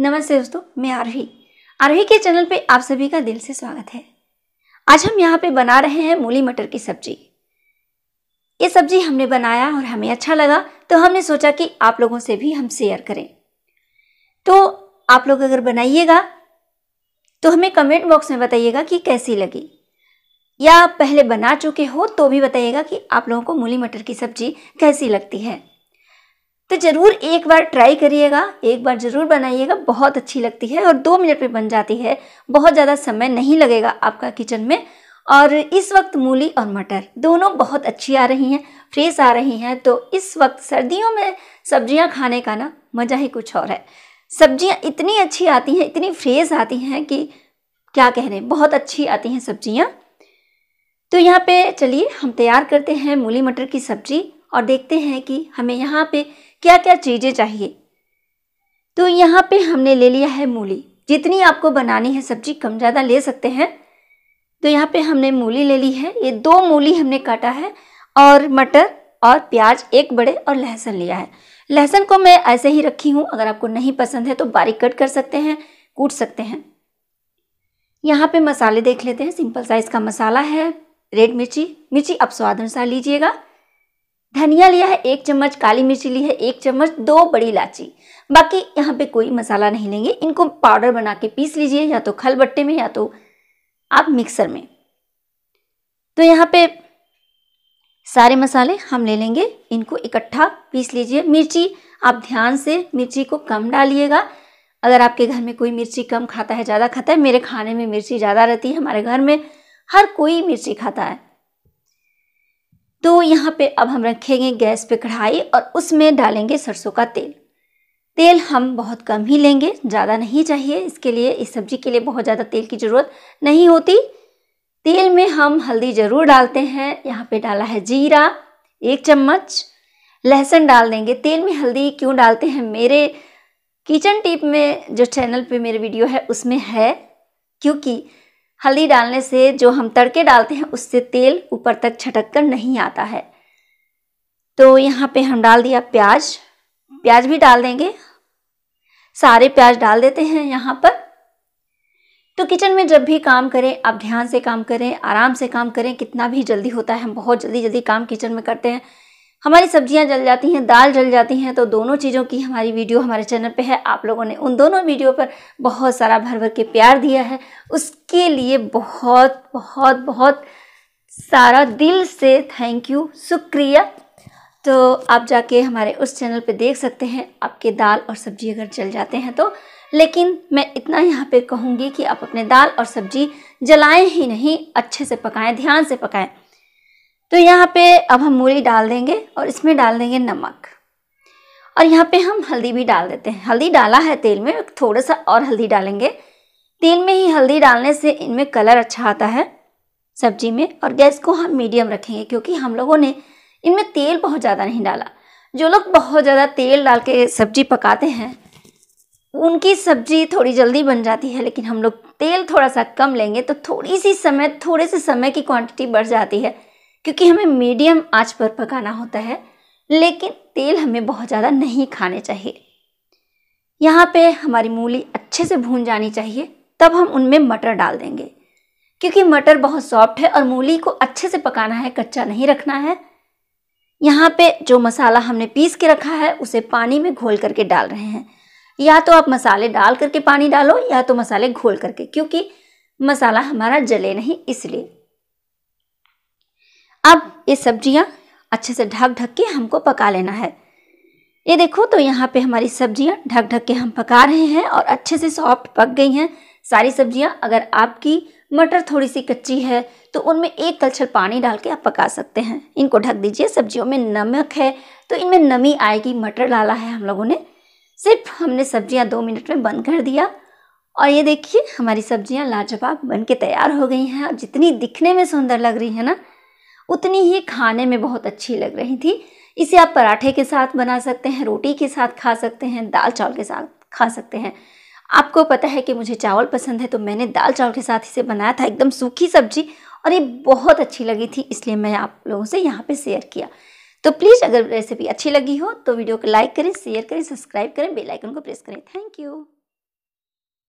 नमस्ते दोस्तों मैं आरही आरही के चैनल पे आप सभी का दिल से स्वागत है आज हम यहाँ पे बना रहे हैं मूली मटर की सब्जी ये सब्जी हमने बनाया और हमें अच्छा लगा तो हमने सोचा कि आप लोगों से भी हम शेयर करें तो आप लोग अगर बनाइएगा तो हमें कमेंट बॉक्स में बताइएगा कि कैसी लगी या पहले बना चुके हो तो भी बताइएगा कि आप लोगों को मूली मटर की सब्जी कैसी लगती है तो ज़रूर एक बार ट्राई करिएगा एक बार ज़रूर बनाइएगा बहुत अच्छी लगती है और दो मिनट में बन जाती है बहुत ज़्यादा समय नहीं लगेगा आपका किचन में और इस वक्त मूली और मटर दोनों बहुत अच्छी आ रही हैं फ्रेश आ रही हैं तो इस वक्त सर्दियों में सब्जियां खाने का ना मज़ा ही कुछ और है सब्जियां इतनी अच्छी आती हैं इतनी फ्रेश आती हैं कि क्या कह रहे हैं बहुत अच्छी आती हैं सब्जियां तो यहाँ पे चलिए हम तैयार करते हैं मूली मटर की सब्ज़ी और देखते हैं कि हमें यहाँ पर क्या क्या चीज़ें चाहिए तो यहाँ पे हमने ले लिया है मूली जितनी आपको बनानी है सब्जी कम ज़्यादा ले सकते हैं तो यहाँ पे हमने मूली ले ली है ये दो मूली हमने काटा है और मटर और प्याज एक बड़े और लहसुन लिया है लहसुन को मैं ऐसे ही रखी हूँ अगर आपको नहीं पसंद है तो बारीक कट कर सकते हैं कूट सकते हैं यहाँ पे मसाले देख लेते हैं सिंपल साइज़ का मसाला है रेड मिर्ची मिर्ची आप स्वाद अनुसार लीजिएगा धनिया लिया है एक चम्मच काली मिर्ची ली है एक चम्मच दो बड़ी इलाची बाकी यहाँ पे कोई मसाला नहीं लेंगे इनको पाउडर बना के पीस लीजिए या तो खल बट्टे में या तो आप मिक्सर में तो यहाँ पे सारे मसाले हम ले लेंगे इनको इकट्ठा पीस लीजिए मिर्ची आप ध्यान से मिर्ची को कम डालिएगा अगर आपके घर में कोई मिर्ची कम खाता है ज़्यादा खाता है मेरे खाने में मिर्ची ज़्यादा रहती है हमारे घर में हर कोई मिर्ची खाता है तो यहाँ पे अब हम रखेंगे गैस पे कढ़ाई और उसमें डालेंगे सरसों का तेल तेल हम बहुत कम ही लेंगे ज़्यादा नहीं चाहिए इसके लिए इस सब्ज़ी के लिए बहुत ज़्यादा तेल की ज़रूरत नहीं होती तेल में हम हल्दी ज़रूर डालते हैं यहाँ पे डाला है जीरा एक चम्मच लहसुन डाल देंगे तेल में हल्दी क्यों डालते हैं मेरे किचन टिप में जो चैनल पे मेरे वीडियो है उसमें है क्योंकि हल्दी डालने से जो हम तड़के डालते हैं उससे तेल ऊपर तक छटक कर नहीं आता है तो यहाँ पे हम डाल दिया प्याज प्याज भी डाल देंगे सारे प्याज डाल देते हैं यहाँ पर तो किचन में जब भी काम करें आप ध्यान से काम करें आराम से काम करें कितना भी जल्दी होता है हम बहुत जल्दी जल्दी काम किचन में करते हैं हमारी सब्जियां जल जाती हैं दाल जल जाती हैं तो दोनों चीज़ों की हमारी वीडियो हमारे चैनल पे है आप लोगों ने उन दोनों वीडियो पर बहुत सारा भर भर के प्यार दिया है उसके लिए बहुत बहुत बहुत सारा दिल से थैंक यू शुक्रिया तो आप जाके हमारे उस चैनल पे देख सकते हैं आपके दाल और सब्जी अगर जल जाते हैं तो लेकिन मैं इतना यहाँ पर कहूँगी कि आप अपने दाल और सब्जी जलाएँ ही नहीं अच्छे से पकाएँ ध्यान से पकाएँ तो यहाँ पे अब हम मूली डाल देंगे और इसमें डाल देंगे नमक और यहाँ पे हम हल्दी भी डाल देते हैं हल्दी डाला है तेल में थोड़ा सा और हल्दी डालेंगे तेल में ही हल्दी डालने से इनमें कलर अच्छा आता है सब्जी में और गैस को हम मीडियम रखेंगे क्योंकि हम लोगों ने इनमें तेल बहुत ज़्यादा नहीं डाला जो लोग बहुत ज़्यादा तेल डाल के सब्जी पकाते हैं उनकी सब्जी थोड़ी जल्दी बन जाती है लेकिन हम लोग तेल थोड़ा सा कम लेंगे तो थोड़ी सी समय थोड़े से समय की क्वांटिटी बढ़ जाती है क्योंकि हमें मीडियम आंच पर पकाना होता है लेकिन तेल हमें बहुत ज़्यादा नहीं खाने चाहिए यहाँ पे हमारी मूली अच्छे से भून जानी चाहिए तब हम उनमें मटर डाल देंगे क्योंकि मटर बहुत सॉफ्ट है और मूली को अच्छे से पकाना है कच्चा नहीं रखना है यहाँ पे जो मसाला हमने पीस के रखा है उसे पानी में घोल करके डाल रहे हैं या तो आप मसाले डाल करके पानी डालो या तो मसाले घोल करके क्योंकि मसाला हमारा जले नहीं इसलिए अब ये सब्जियाँ अच्छे से ढक ढक के हमको पका लेना है ये देखो तो यहाँ पे हमारी सब्जियाँ ढक ढक के हम पका रहे हैं और अच्छे से सॉफ्ट पक गई हैं सारी सब्जियाँ अगर आपकी मटर थोड़ी सी कच्ची है तो उनमें एक कलछल पानी डाल के आप पका सकते हैं इनको ढक दीजिए सब्जियों में नमक है तो इनमें नमी आएगी मटर डाला है हम लोगों ने सिर्फ हमने सब्जियाँ दो मिनट में बंद कर दिया और ये देखिए हमारी सब्जियाँ लाजवाब बन के तैयार हो गई हैं और जितनी दिखने में सुंदर लग रही है ना उतनी ही खाने में बहुत अच्छी लग रही थी इसे आप पराठे के साथ बना सकते हैं रोटी के साथ खा सकते हैं दाल चावल के साथ खा सकते हैं आपको पता है कि मुझे चावल पसंद है तो मैंने दाल चावल के साथ इसे बनाया था एकदम सूखी सब्जी और ये बहुत अच्छी लगी थी इसलिए मैं आप लोगों से यहाँ पे शेयर किया तो प्लीज़ अगर रेसिपी अच्छी लगी हो तो वीडियो को लाइक करें शेयर करें सब्सक्राइब करें बेलाइकन को प्रेस करें थैंक यू